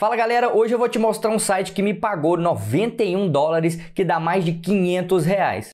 Fala galera, hoje eu vou te mostrar um site que me pagou 91 dólares, que dá mais de 500 reais.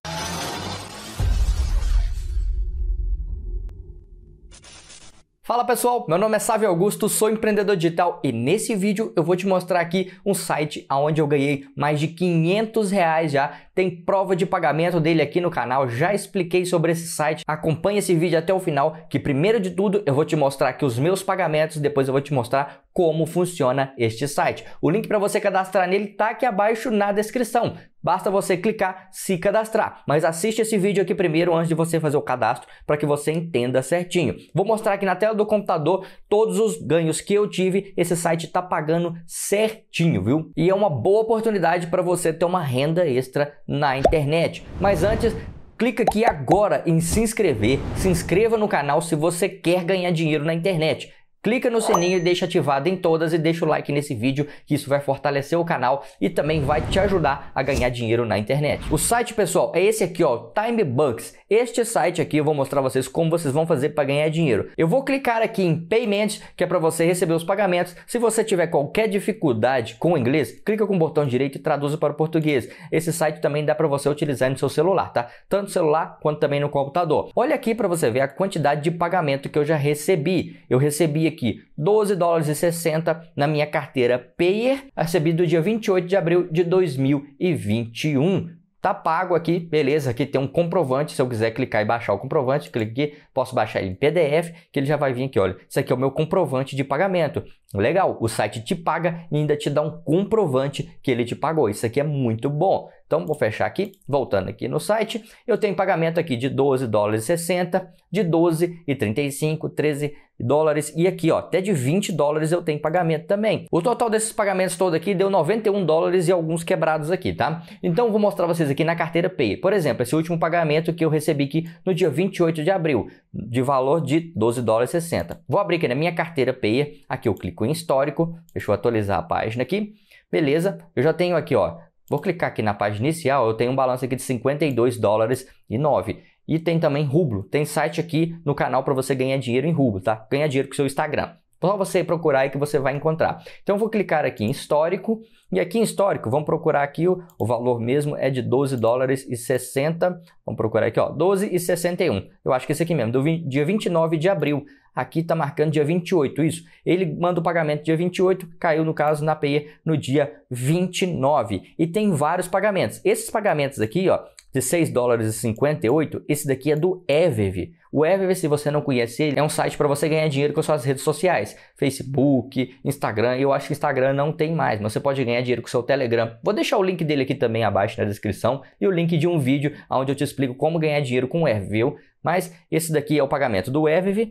Fala pessoal, meu nome é Sávio Augusto, sou empreendedor digital e nesse vídeo eu vou te mostrar aqui um site onde eu ganhei mais de 500 reais já, tem prova de pagamento dele aqui no canal, já expliquei sobre esse site, acompanha esse vídeo até o final que primeiro de tudo eu vou te mostrar aqui os meus pagamentos, depois eu vou te mostrar como funciona este site. O link para você cadastrar nele tá aqui abaixo na descrição. Basta você clicar, se cadastrar. Mas assiste esse vídeo aqui primeiro antes de você fazer o cadastro para que você entenda certinho. Vou mostrar aqui na tela do computador todos os ganhos que eu tive. Esse site está pagando certinho, viu? E é uma boa oportunidade para você ter uma renda extra na internet. Mas antes, Clica aqui agora em se inscrever. Se inscreva no canal se você quer ganhar dinheiro na internet clica no sininho e deixa ativado em todas e deixa o like nesse vídeo, que isso vai fortalecer o canal e também vai te ajudar a ganhar dinheiro na internet. O site, pessoal, é esse aqui, ó, TimeBucks. Este site aqui eu vou mostrar vocês como vocês vão fazer para ganhar dinheiro. Eu vou clicar aqui em Payments, que é para você receber os pagamentos. Se você tiver qualquer dificuldade com o inglês, clica com o botão direito e traduza para o português. Esse site também dá para você utilizar no seu celular, tá? Tanto celular quanto também no computador. Olha aqui para você ver a quantidade de pagamento que eu já recebi. Eu recebi aqui aqui 12 dólares e 60 na minha carteira Payer, recebido dia 28 de abril de 2021 tá pago aqui, beleza, aqui tem um comprovante, se eu quiser clicar e baixar o comprovante, clique aqui, posso baixar ele em PDF, que ele já vai vir aqui, olha, isso aqui é o meu comprovante de pagamento, Legal, o site te paga e ainda te dá um comprovante que ele te pagou. Isso aqui é muito bom. Então vou fechar aqui, voltando aqui no site, eu tenho pagamento aqui de 12 dólares e 60, de 12 e 35, 13 dólares e aqui ó, até de 20 dólares eu tenho pagamento também. O total desses pagamentos todo aqui deu 91 dólares e alguns quebrados aqui, tá? Então vou mostrar vocês aqui na carteira Pay. Por exemplo, esse último pagamento que eu recebi aqui no dia 28 de abril, de valor de 12 dólares 60. Vou abrir aqui na minha carteira Payer, aqui eu clico em histórico, deixa eu atualizar a página aqui. Beleza? Eu já tenho aqui, ó, vou clicar aqui na página inicial, eu tenho um balanço aqui de 52 dólares e 9. E tem também rublo, tem site aqui no canal para você ganhar dinheiro em rublo, tá? Ganhar dinheiro com seu Instagram. Só você procurar aí que você vai encontrar. Então eu vou clicar aqui em histórico e aqui em histórico, vamos procurar aqui o, o valor mesmo é de 12 dólares e 60. Vamos procurar aqui, ó, 12 e 61. Eu acho que esse aqui mesmo, do 20, dia 29 de abril. Aqui está marcando dia 28, isso. Ele manda o pagamento dia 28, caiu no caso na PE no dia 29. E tem vários pagamentos. Esses pagamentos aqui, ó, de 6 dólares e 58, esse daqui é do Evive. O Evive, se você não conhece ele, é um site para você ganhar dinheiro com suas redes sociais, Facebook, Instagram. Eu acho que Instagram não tem mais, mas você pode ganhar dinheiro com seu Telegram. Vou deixar o link dele aqui também abaixo na descrição e o link de um vídeo onde eu te explico como ganhar dinheiro com o Evive, Mas esse daqui é o pagamento do Evive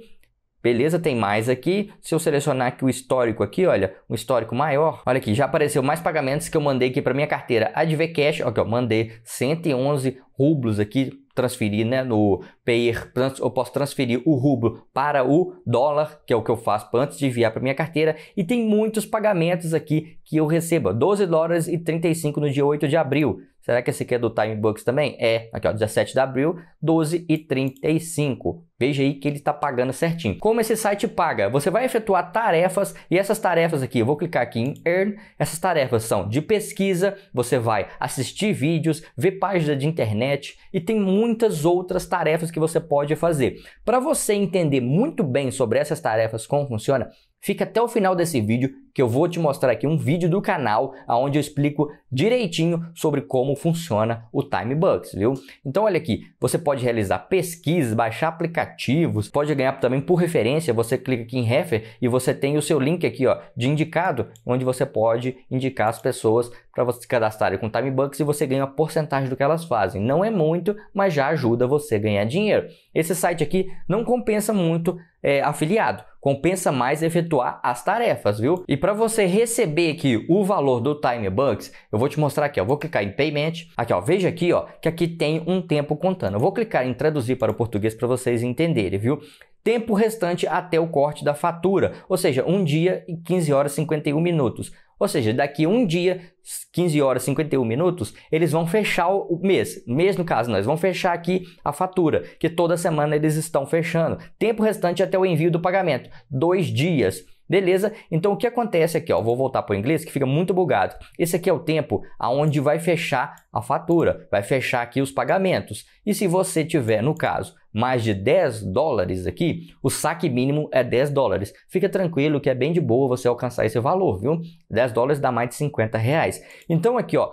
Beleza, tem mais aqui. Se eu selecionar aqui o histórico aqui, olha, um histórico maior. Olha aqui, já apareceu mais pagamentos que eu mandei aqui para minha carteira AdV Cash. eu mandei 111 rublos aqui, transferir, né, no payer, eu posso transferir o rublo para o dólar, que é o que eu faço antes de enviar para minha carteira, e tem muitos pagamentos aqui que eu recebo, 12 dólares e 35 no dia 8 de abril. Será que esse aqui é do Time Bucks também? É, aqui ó, 17 de abril, 12 e 35. Veja aí que ele está pagando certinho. Como esse site paga? Você vai efetuar tarefas e essas tarefas aqui, eu vou clicar aqui em Earn. Essas tarefas são de pesquisa, você vai assistir vídeos, ver páginas de internet e tem muitas outras tarefas que você pode fazer. Para você entender muito bem sobre essas tarefas, como funciona, Fica até o final desse vídeo que eu vou te mostrar aqui um vídeo do canal onde eu explico direitinho sobre como funciona o Timebucks, viu? Então olha aqui, você pode realizar pesquisas, baixar aplicativos, pode ganhar também por referência, você clica aqui em refer e você tem o seu link aqui ó, de indicado, onde você pode indicar as pessoas para você se cadastrarem com Timebucks e você ganha uma porcentagem do que elas fazem. Não é muito, mas já ajuda você a ganhar dinheiro. Esse site aqui não compensa muito é, afiliado, compensa mais efetuar as tarefas, viu? E para você receber aqui o valor do Time Bucks, eu vou te mostrar aqui, ó, vou clicar em Payment, aqui ó, veja aqui ó, que aqui tem um tempo contando. Eu vou clicar em traduzir para o português para vocês entenderem, viu? Tempo restante até o corte da fatura, ou seja, um dia e 15 horas e 51 minutos. Ou seja, daqui um dia, 15 horas e 51 minutos, eles vão fechar o mês. Mês, no caso, nós vão fechar aqui a fatura, que toda semana eles estão fechando. Tempo restante até o envio do pagamento, dois dias. Beleza? Então o que acontece aqui, ó, vou voltar para o inglês que fica muito bugado. Esse aqui é o tempo aonde vai fechar a fatura, vai fechar aqui os pagamentos. E se você tiver, no caso, mais de 10 dólares aqui, o saque mínimo é 10 dólares. Fica tranquilo que é bem de boa você alcançar esse valor, viu? 10 dólares dá mais de 50 reais. Então aqui, ó,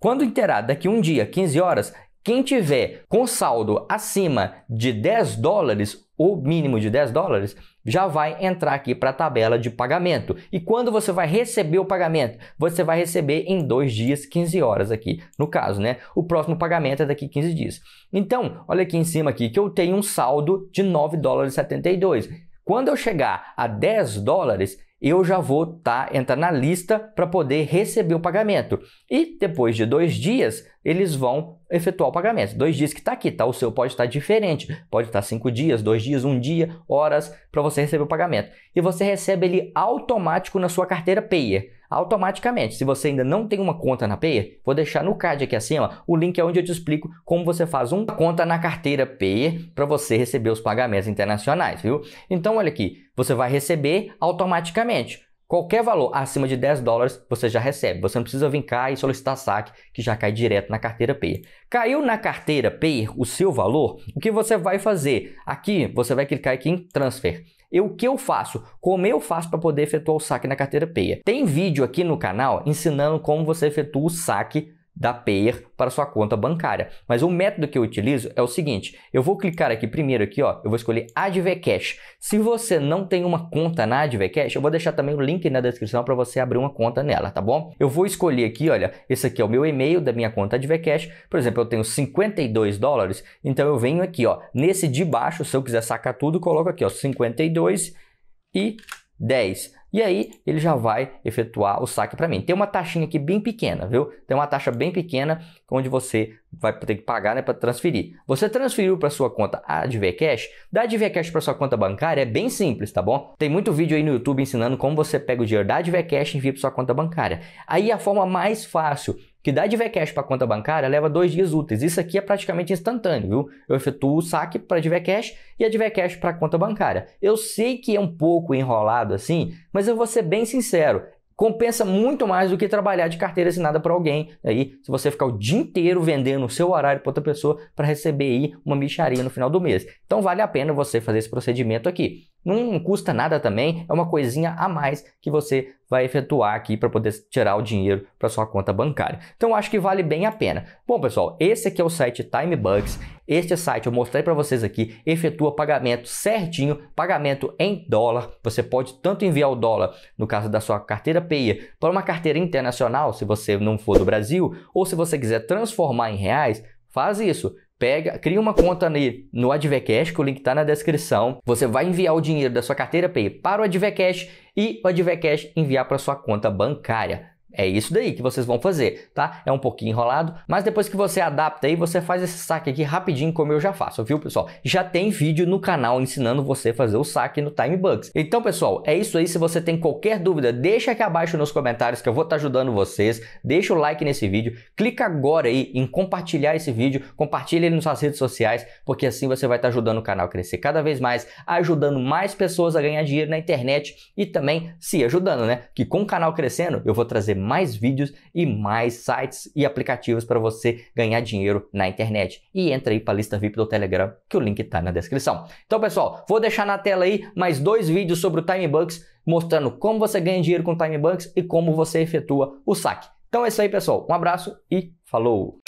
quando inteirar daqui um dia, 15 horas, quem tiver com saldo acima de 10 dólares, o mínimo de 10 dólares, já vai entrar aqui para a tabela de pagamento. E quando você vai receber o pagamento? Você vai receber em dois dias, 15 horas aqui, no caso, né? O próximo pagamento é daqui 15 dias. Então, olha aqui em cima aqui que eu tenho um saldo de 9 dólares 72. Quando eu chegar a 10 dólares, eu já vou tá, entrar na lista para poder receber o pagamento. E depois de dois dias, eles vão efetuar o pagamento. Dois dias que está aqui, tá? O seu pode estar tá diferente. Pode estar tá cinco dias, dois dias, um dia, horas para você receber o pagamento. E você recebe ele automático na sua carteira Payer automaticamente. Se você ainda não tem uma conta na Payer, vou deixar no card aqui acima o link é onde eu te explico como você faz uma conta na carteira Payer para você receber os pagamentos internacionais, viu? Então olha aqui, você vai receber automaticamente. Qualquer valor acima de 10 dólares você já recebe. Você não precisa vir cá e solicitar saque, que já cai direto na carteira Payer. Caiu na carteira Payer o seu valor, o que você vai fazer? Aqui você vai clicar aqui em Transfer. E o que eu faço? Como eu faço para poder efetuar o saque na carteira Peia? Tem vídeo aqui no canal ensinando como você efetua o saque da Payer para sua conta bancária. Mas o método que eu utilizo é o seguinte, eu vou clicar aqui primeiro aqui, ó, eu vou escolher Cash. Se você não tem uma conta na Cash, eu vou deixar também o link na descrição para você abrir uma conta nela, tá bom? Eu vou escolher aqui, olha, esse aqui é o meu e-mail da minha conta Cash. Por exemplo, eu tenho 52 dólares, então eu venho aqui, ó, nesse de baixo, se eu quiser sacar tudo, coloco aqui, ó, 52 e 10 e aí ele já vai efetuar o saque para mim. Tem uma taxinha aqui bem pequena, viu? Tem uma taxa bem pequena onde você vai ter que pagar né, para transferir. Você transferiu para sua conta a AdvCash? Da AdvCash para sua conta bancária é bem simples, tá bom? Tem muito vídeo aí no YouTube ensinando como você pega o dinheiro da AdvCash e envia para sua conta bancária. Aí a forma mais fácil que dá de VCash para conta bancária leva dois dias úteis. Isso aqui é praticamente instantâneo, viu? Eu efetuo o saque para a DVCash e a DVCash para conta bancária. Eu sei que é um pouco enrolado assim, mas eu vou ser bem sincero, compensa muito mais do que trabalhar de carteira assinada para alguém. Aí, se você ficar o dia inteiro vendendo o seu horário para outra pessoa para receber aí uma micharia no final do mês. Então vale a pena você fazer esse procedimento aqui. Não custa nada também, é uma coisinha a mais que você vai efetuar aqui para poder tirar o dinheiro para sua conta bancária. Então acho que vale bem a pena. Bom, pessoal, esse aqui é o site TimeBugs. Este site eu mostrei para vocês aqui, efetua pagamento certinho, pagamento em dólar. Você pode tanto enviar o dólar, no caso da sua carteira PIA, para uma carteira internacional, se você não for do Brasil, ou se você quiser transformar em reais, faz isso pega, cria uma conta ali no Advecash, que o link está na descrição. Você vai enviar o dinheiro da sua carteira Pay para o Advecash e o Advecash enviar para sua conta bancária. É isso daí que vocês vão fazer, tá? É um pouquinho enrolado, mas depois que você adapta aí, você faz esse saque aqui rapidinho como eu já faço, viu, pessoal? Já tem vídeo no canal ensinando você a fazer o saque no Time Bugs. Então, pessoal, é isso aí. Se você tem qualquer dúvida, deixa aqui abaixo nos comentários que eu vou estar tá ajudando vocês. Deixa o like nesse vídeo, clica agora aí em compartilhar esse vídeo, compartilha ele nas suas redes sociais, porque assim você vai estar tá ajudando o canal a crescer cada vez mais, ajudando mais pessoas a ganhar dinheiro na internet e também se ajudando, né? Que com o canal crescendo, eu vou trazer mais vídeos e mais sites e aplicativos para você ganhar dinheiro na internet. E entra aí para a lista VIP do Telegram, que o link está na descrição. Então, pessoal, vou deixar na tela aí mais dois vídeos sobre o Bucks mostrando como você ganha dinheiro com o Bucks e como você efetua o saque. Então é isso aí, pessoal. Um abraço e falou!